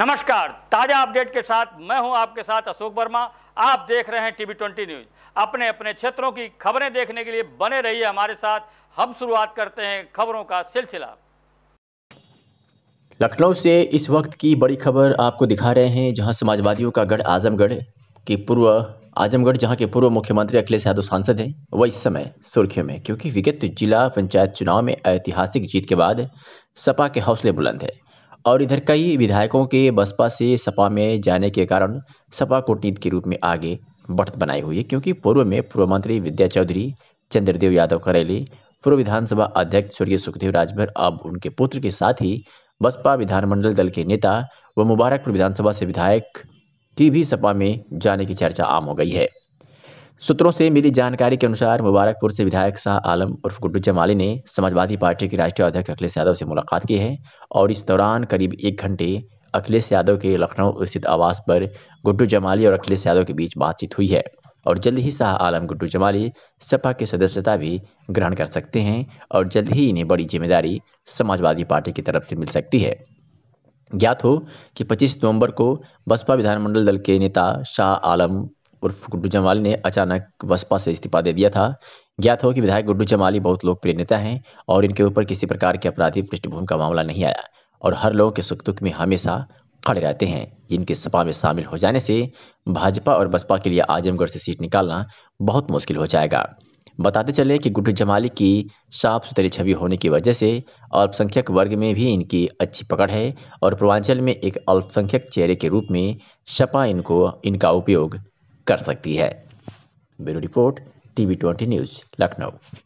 नमस्कार ताज़ा अपडेट के साथ मैं हूं आपके साथ अशोक वर्मा आप देख रहे हैं टीवी ट्वेंटी न्यूज अपने अपने क्षेत्रों की खबरें देखने के लिए बने रहिए हमारे साथ हम शुरुआत करते हैं खबरों का सिलसिला लखनऊ से इस वक्त की बड़ी खबर आपको दिखा रहे हैं जहां समाजवादियों का गढ़ आजमगढ़ के पूर्व आजमगढ़ जहां के पूर्व मुख्यमंत्री अखिलेश यादव सांसद हैं वह इस समय सुर्खियों में क्योंकि विगत जिला पंचायत चुनाव में ऐतिहासिक जीत के बाद सपा के हौसले बुलंद है और इधर कई विधायकों के बसपा से सपा में जाने के कारण सपा टीत के रूप में आगे बढ़त बनाई हुई है क्योंकि पूर्व में पूर्व मंत्री विद्या चौधरी चंद्रदेव यादव करेली पूर्व विधानसभा अध्यक्ष स्वर्गीय सुखदेव राजभर अब उनके पुत्र के साथ ही बसपा विधानमंडल दल के नेता व मुबारकपुर विधानसभा से विधायक की भी सपा में जाने की चर्चा आम हो गई है सूत्रों से मिली जानकारी के अनुसार मुबारकपुर से विधायक शाह आलम उर्फ गुड्डू जमाली ने समाजवादी पार्टी के राष्ट्रीय अध्यक्ष अखिलेश यादव से मुलाकात की है और इस दौरान करीब एक घंटे अखिलेश यादव के लखनऊ स्थित आवास पर गुड्डू जमाली और अखिलेश यादव के बीच बातचीत हुई है और जल्द ही शाह आलम गुड्डू जमाली सपा की सदस्यता भी ग्रहण कर सकते हैं और जल्द ही इन्हें बड़ी जिम्मेदारी समाजवादी पार्टी की तरफ से मिल सकती है ज्ञात हो कि 25 नवंबर को बसपा विधानमंडल दल के नेता शाह आलम उर्फ गुड्डू जमाली ने अचानक बसपा से इस्तीफा दे दिया था ज्ञात हो कि विधायक गुड्डू जमाली बहुत लोकप्रिय नेता हैं और इनके ऊपर किसी प्रकार के अपराधी पृष्ठभूमि का मामला नहीं आया और हर लोगों के सुख दुख में हमेशा खड़े रहते हैं जिनके सपा में शामिल हो जाने से भाजपा और बसपा के लिए आजमगढ़ से सीट निकालना बहुत मुश्किल हो जाएगा बताते चले कि गुड्डू जमाली की साफ सुथरी छवि होने की वजह से अल्पसंख्यक वर्ग में भी इनकी अच्छी पकड़ है और पूर्वांचल में एक अल्पसंख्यक चेहरे के रूप में सपा इनको इनका उपयोग कर सकती है bureau report TV twenty news Lucknow